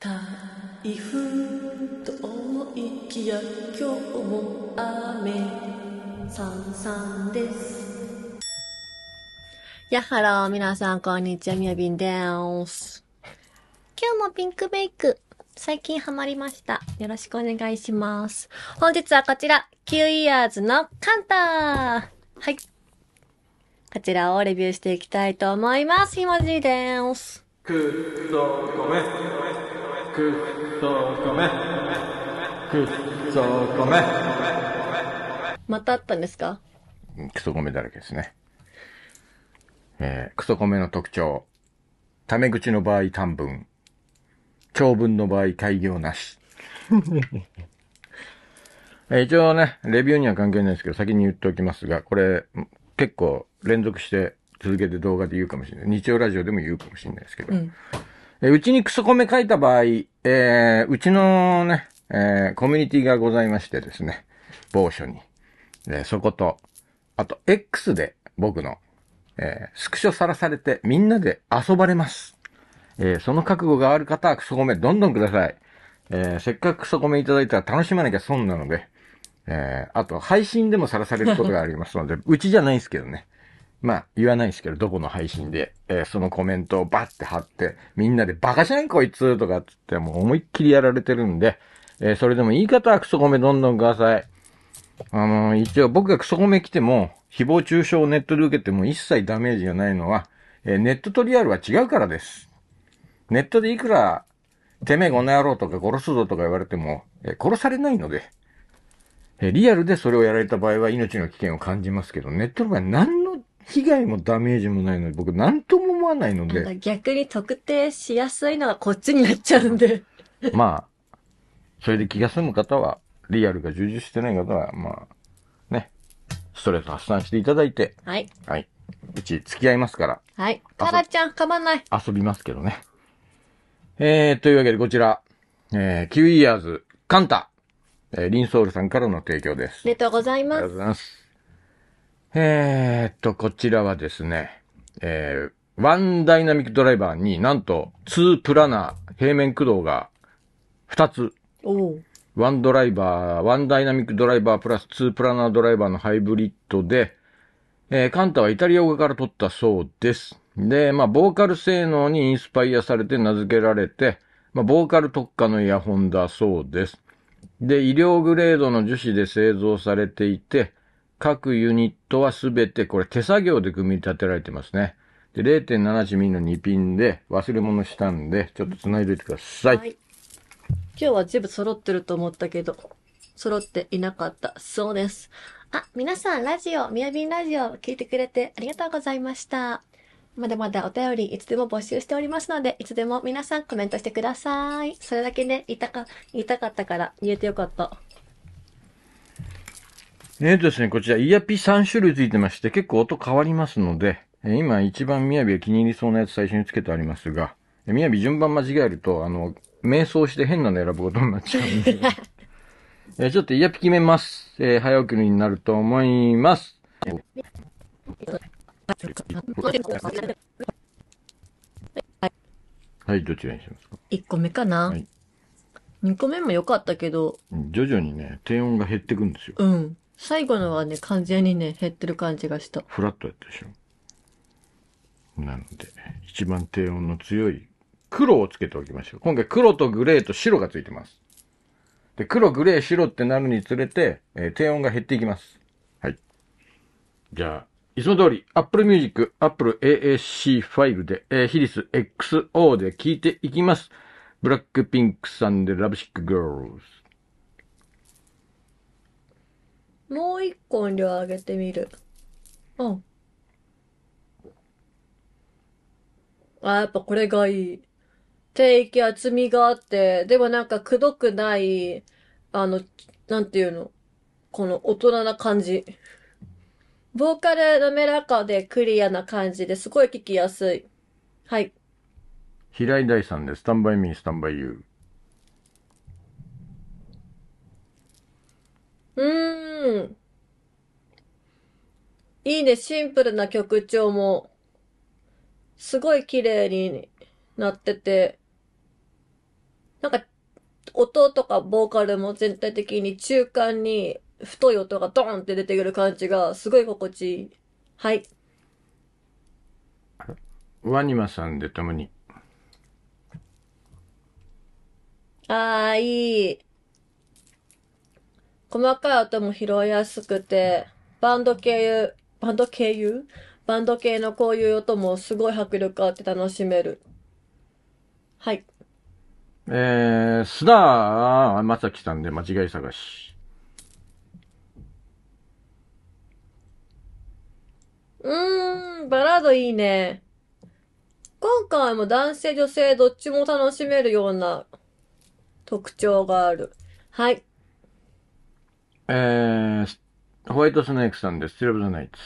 台風と思いきや今日も雨さんさんですやっはろー皆さんこんにちはみやびんです今日もピンクメイク最近ハマりましたよろしくお願いします本日はこちら Q イヤーズのカンタはいこちらをレビューしていきたいと思いますひもじーですくっとごめんくっと米くっと米またあったんですかクソ米だらけですね。えー、クソ米の特徴。タメ口の場合短文。長文の場合開業なし。えー、一応ね、レビューには関係ないですけど、先に言っておきますが、これ、結構連続して続けて動画で言うかもしれない。日曜ラジオでも言うかもしれないですけど。うん、えうちにクソ米書いた場合、えー、うちのね、えー、コミュニティがございましてですね、某所に。で、そこと、あと X で僕の、えー、スクショさらされてみんなで遊ばれます。えー、その覚悟がある方はクソコメどんどんください。えー、せっかくクソコメいただいたら楽しまなきゃ損なので、えー、あと配信でもさらされることがありますので、うちじゃないですけどね。まあ、言わないですけど、どこの配信で、えー、そのコメントをバッて貼って、みんなでバカじゃんこいつとかっつってもう思いっきりやられてるんで、えー、それでも言い方はクソコメどんどんください。あのー、一応僕がクソコメ来ても、誹謗中傷をネットで受けても一切ダメージがないのは、えー、ネットとリアルは違うからです。ネットでいくら、てめえこの野郎とか殺すぞとか言われても、えー、殺されないので、えリアルでそれをやられた場合は命の危険を感じますけど、ネットの場合何被害もダメージもないので、僕何とも思わないので。逆に特定しやすいのはこっちになっちゃうんで。まあ、それで気が済む方は、リアルが充実してない方は、まあ、ね、ストレス発散していただいて。はい。はい。うち付き合いますから。はい。タラちゃん、かまんない。遊びますけどね。えー、というわけでこちら、えー、キウイヤーズ、カンタ、えー、リンソールさんからの提供です。ありがとうございます。ありがとうございます。えー、っと、こちらはですね、えー、ワンダイナミックドライバーになんと、ツープラナー、平面駆動が2つ。ワンドライバー、ワンダイナミックドライバープラスツープラナードライバーのハイブリッドで、えー、カンタはイタリア語から取ったそうです。で、まあ、ボーカル性能にインスパイアされて名付けられて、まあ、ボーカル特化のイヤホンだそうです。で、医療グレードの樹脂で製造されていて、各ユニットはすべてこれ手作業で組み立てられてますね。で、0.7 m m の2ピンで忘れ物したんで、ちょっとつないでおいてください。はい。今日は全部揃ってると思ったけど、揃っていなかった。そうです。あ、皆さん、ラジオ、みやびんラジオ、聞いてくれてありがとうございました。まだまだお便り、いつでも募集しておりますので、いつでも皆さんコメントしてください。それだけね、言いたか、言いたかったから、言えてよかった。えーとですね、こちら、イヤピ3種類ついてまして、結構音変わりますので、え今一番みやびが気に入りそうなやつ最初につけてありますが、みやび順番間違えると、あの、瞑想して変なの選ぶことになっちゃうんで。えちょっとイヤピ決めます。えー、早送りになると思います。はい、どちらにしますか ?1 個目かな、はい、?2 個目も良かったけど。徐々にね、低音が減ってくんですよ。うん。最後のはね、完全にね、減ってる感じがした。フラットやったでしょ。なので、一番低温の強い黒をつけておきましょう。今回黒とグレーと白がついてます。で、黒、グレー、白ってなるにつれて、えー、低音が減っていきます。はい。じゃあ、いつも通り、Apple Music、Apple AAC ファイルで、えー、ヒリス XO で聴いていきます。ブラックピンクさんでラブシックガールズ。もう一個音量上げてみる。うん。あ、やっぱこれがいい。低域厚みがあって、でもなんかくどくない、あの、なんていうの。この大人な感じ。ボーカル滑らかでクリアな感じですごい聞きやすい。はい。平井大さんでスタンバイミースタンバイユー。いいね、シンプルな曲調も、すごい綺麗になってて、なんか、音とかボーカルも全体的に中間に太い音がドーンって出てくる感じがすごい心地いい。はい。ワニマさんで共に。ああ、いい。細かい音も拾いやすくて、バンド系バンド系有バンド系のこういう音もすごい迫力あって楽しめる。はい。えー、須田さきさんで間違い探し。うーん、バラードいいね。今回も男性女性どっちも楽しめるような特徴がある。はい。えー、ホワイトスネークさんです。テラブザナイツ。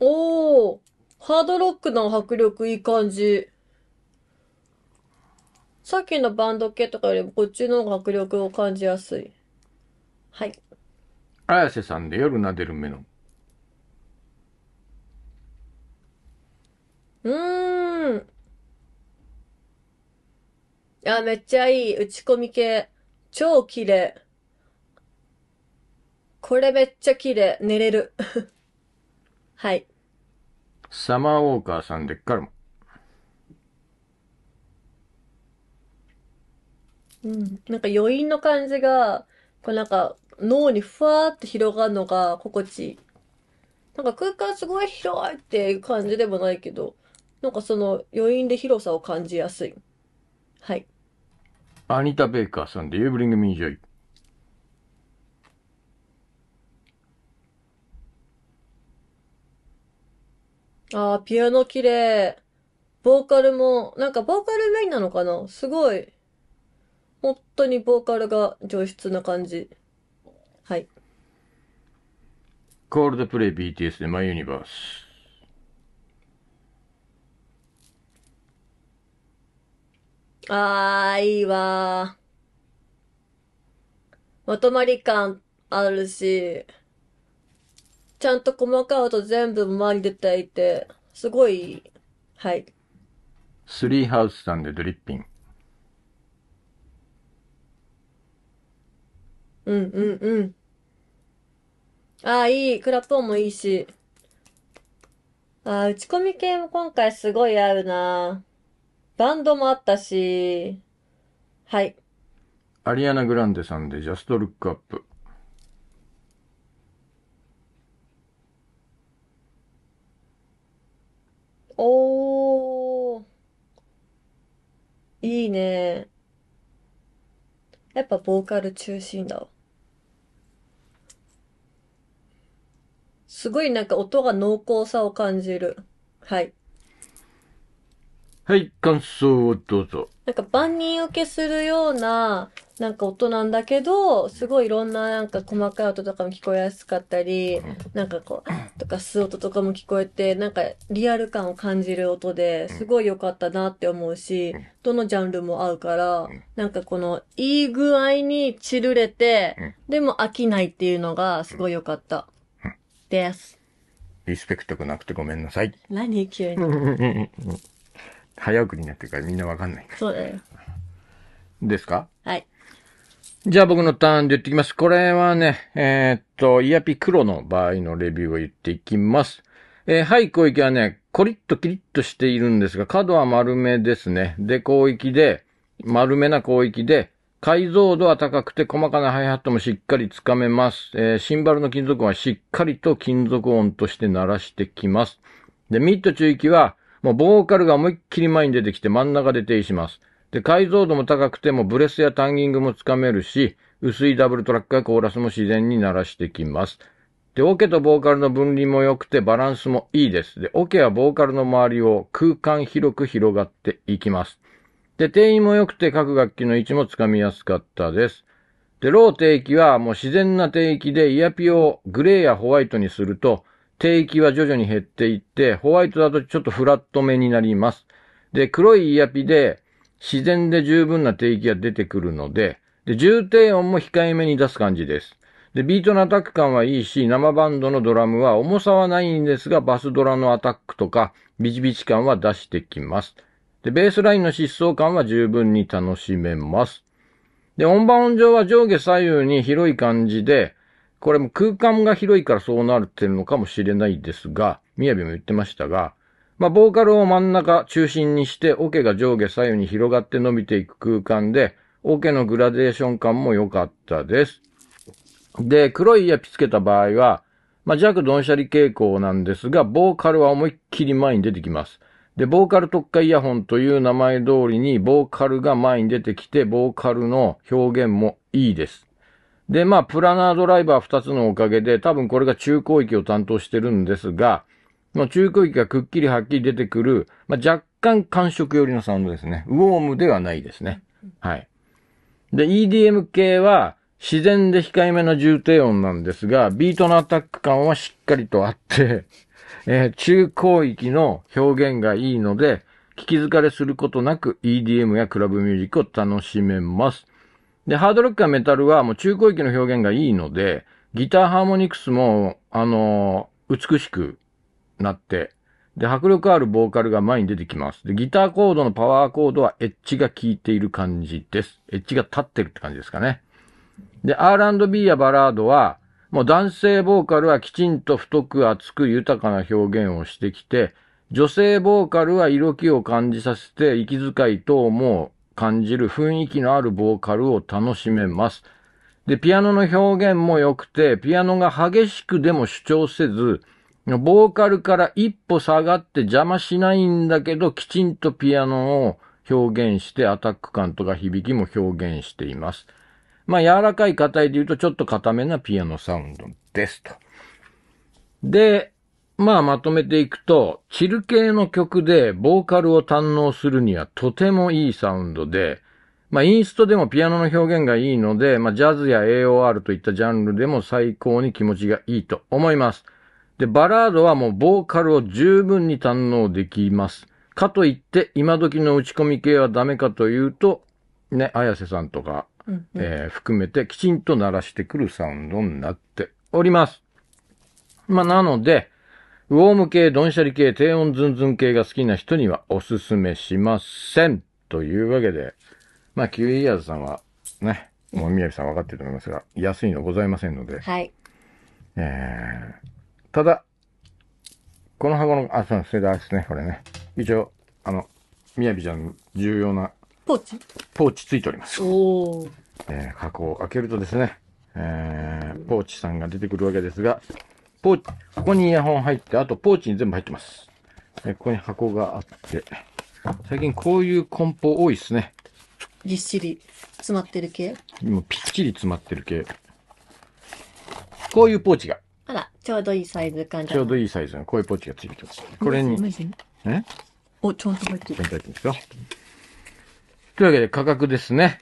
おお、ハードロックの迫力いい感じ。さっきのバンド系とかよりもこっちの方が迫力を感じやすい。はい。綾瀬さんで夜撫でるメの。ン。うーん。あ、めっちゃいい。打ち込み系。超綺麗。これめっちゃ綺麗。寝れる。はい。サマーウォーカーさんでっからも。うん。なんか余韻の感じが、こうなんか脳にふわーって広がるのが心地いい。なんか空間すごい広いっていう感じでもないけど、なんかその余韻で広さを感じやすい。はい。アニタ・ベイカーさんでユーブリング・ミンジョイ。ああ、ピアノ綺麗。ボーカルも、なんかボーカルメインなのかなすごい。本当にボーカルが上質な感じ。はい。コールドプレイ BTS でマイユニバース。あー、いいわまとまり感あるし、ちゃんと細かい音全部周り出ていて、すごい、はい。スリーハウスさんでドリッピン。うんうんうん。ああ、いい。クラポンもいいし。ああ、打ち込み系も今回すごい合うな。バンドもあったし。はい。アリアナ・グランデさんでジャスト・ルック・アップ。おー、いいね。やっぱボーカル中心だ。すごいなんか音が濃厚さを感じる。はい。はい、感想をどうぞ。なんか万人受けするようななんか音なんだけど、すごいいろんななんか細かい音とかも聞こえやすかったり、なんかこう、とか吸う音とかも聞こえて、なんかリアル感を感じる音ですごい良かったなって思うし、どのジャンルも合うから、なんかこのいい具合に散るれて、でも飽きないっていうのがすごい良かった。です。リスペクトがなくてごめんなさい。何急に。早送りになってるからみんなわかんないそうだよ。ですかじゃあ僕のターンで言ってきます。これはね、えー、っと、イヤピ黒の場合のレビューを言っていきます。えー、はい、広域はね、コリッとキリッとしているんですが、角は丸めですね。で、広域で、丸めな広域で、解像度は高くて細かなハイハットもしっかりつかめます。えー、シンバルの金属音はしっかりと金属音として鳴らしてきます。で、ミッド中域は、もうボーカルが思いっきり前に出てきて真ん中で停止します。で、解像度も高くてもブレスやタンギングもつかめるし、薄いダブルトラックやコーラスも自然に鳴らしてきます。で、オ、OK、ケとボーカルの分離も良くてバランスもいいです。で、オ、OK、ケはボーカルの周りを空間広く広がっていきます。で、定員も良くて各楽器の位置もつかみやすかったです。で、ロー低域はもう自然な低域でイヤピをグレーやホワイトにすると、低域は徐々に減っていって、ホワイトだとちょっとフラット目になります。で、黒いイヤピで自然で十分な定義が出てくるので、で、重低音も控えめに出す感じです。で、ビートのアタック感はいいし、生バンドのドラムは重さはないんですが、バスドラのアタックとか、ビチビチ感は出してきます。で、ベースラインの疾走感は十分に楽しめます。で、音盤音上は上下左右に広い感じで、これも空間が広いからそうなるってるのかもしれないですが、みやびも言ってましたが、まあ、ボーカルを真ん中中心にして、オ、ケが上下左右に広がって伸びていく空間で、オ、ケのグラデーション感も良かったです。で、黒いイヤピつけた場合は、まあ、弱ドンシャリ傾向なんですが、ボーカルは思いっきり前に出てきます。で、ボーカル特化イヤホンという名前通りに、ボーカルが前に出てきて、ボーカルの表現もいいです。で、まあ、プラナードライバー2つのおかげで、多分これが中高域を担当してるんですが、あ、中高域がくっきりはっきり出てくる、まあ、若干感触寄りのサウンドですね。ウォームではないですね。はい。で、EDM 系は自然で控えめな重低音なんですが、ビートのアタック感はしっかりとあって えー、中高域の表現がいいので、聞き疲れすることなく EDM やクラブミュージックを楽しめます。で、ハードロックやメタルはもう中高域の表現がいいので、ギターハーモニクスも、あのー、美しくなって、で、迫力あるボーカルが前に出てきます。で、ギターコードのパワーコードはエッジが効いている感じです。エッジが立ってるって感じですかね。で、R&B やバラードは、もう男性ボーカルはきちんと太く厚く豊かな表現をしてきて、女性ボーカルは色気を感じさせて、息遣い等も感じる雰囲気のあるボーカルを楽しめます。で、ピアノの表現も良くて、ピアノが激しくでも主張せず、ボーカルから一歩下がって邪魔しないんだけど、きちんとピアノを表現して、アタック感とか響きも表現しています。まあ、柔らかい硬いで言うと、ちょっと硬めなピアノサウンドですと。で、まあまとめていくと、チル系の曲でボーカルを堪能するにはとてもいいサウンドで、まあインストでもピアノの表現がいいので、まあジャズや AOR といったジャンルでも最高に気持ちがいいと思います。で、バラードはもうボーカルを十分に堪能できます。かといって、今時の打ち込み系はダメかというと、ね、綾瀬さんとか、うんうん、えー、含めてきちんと鳴らしてくるサウンドになっております。まあ、なので、ウォーム系、ドンシャリ系、低音ズンズン系が好きな人にはおすすめしません。というわけで、まあ、キウイヤーズさんは、ね、もう宮城さん分かってると思いますが、安いのございませんので、はい。えー、ただ、この箱の、あ、そうです、ダーですね、これね。一応、あの、みやびちゃんの重要なポーチポーチついております。おえー、箱を開けるとですね、えー、ポーチさんが出てくるわけですが、ポーチ、ここにイヤホン入って、あとポーチに全部入ってます。えー、ここに箱があって、最近こういう梱包多いですね。ぎっしり詰まってる系もうぴっちり詰まってる系。こういうポーチがあら、ちょうどいいサイズ感じ。ちょうどいいサイズのこういうポーチがついてます。これに、えお、ちょんと入ってる。ちょんと入ってますよ。というわけで価格ですね。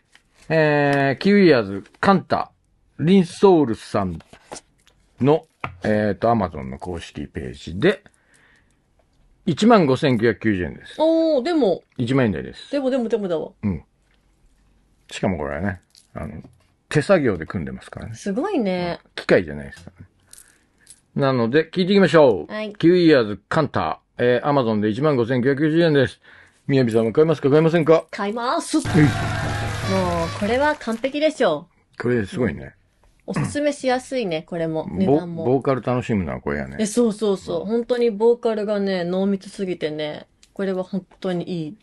えー、キウイアーズ、カンタ、リンソールさんの、えっ、ー、と、アマゾンの公式ページで、15,990円です。おー、でも。1万円台です。でもでもでもだわ。うん。しかもこれはね、あの、手作業で組んでますからね。すごいね。機械じゃないですからね。なので、聞いていきましょう。はい。キウイヤーズカンタ、えー、アマゾンで15,990円です。みやびさんも買いますか買いませんか買いますもう、これは完璧でしょう。これすごいね。おすすめしやすいね、これも。値段も。ボーカル楽しむな、これやね。え、そうそうそう。本当にボーカルがね、濃密すぎてね、これは本当にいい。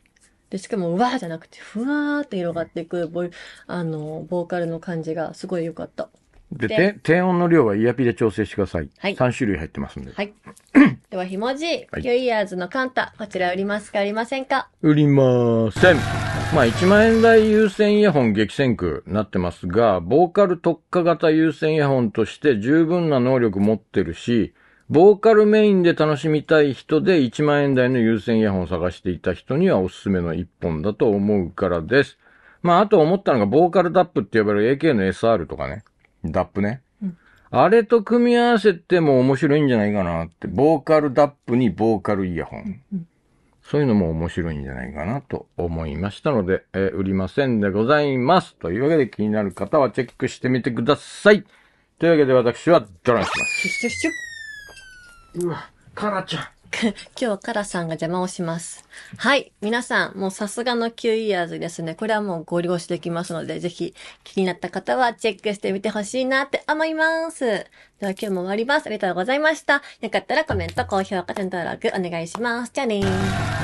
で、しかも、うわーじゃなくて、ふわーって広がっていく、ボあの、ボーカルの感じがすごい良かった。で、で低音の量はイヤピで調整してください。はい。3種類入ってますんで。はい。では、ひもじ、はい、キュイヤーズのカンタ、こちら売りますか、売りませんか売りません。まあ、1万円台優先イヤホン激戦区なってますが、ボーカル特化型優先イヤホンとして十分な能力持ってるし、ボーカルメインで楽しみたい人で1万円台の優先イヤホンを探していた人にはおすすめの一本だと思うからです。まあ、あと思ったのが、ボーカルタップって呼ばれる AK の SR とかね。ダップね。うん、あれと組み合わせても面白いんじゃないかなって。ボーカルダップにボーカルイヤホン。うん、そういうのも面白いんじゃないかなと思いましたので、えー、売りませんでございます。というわけで気になる方はチェックしてみてください。というわけで私はドランします。シュッシュッシュッ。うわ、カラちゃん。今日、カラさんが邪魔をします。はい。皆さん、もうさすがの Q イヤーズですね。これはもうご利用しできますので、ぜひ気になった方はチェックしてみてほしいなって思います。では今日も終わります。ありがとうございました。よかったらコメント、高評価、チャンネル登録お願いします。じゃあねー。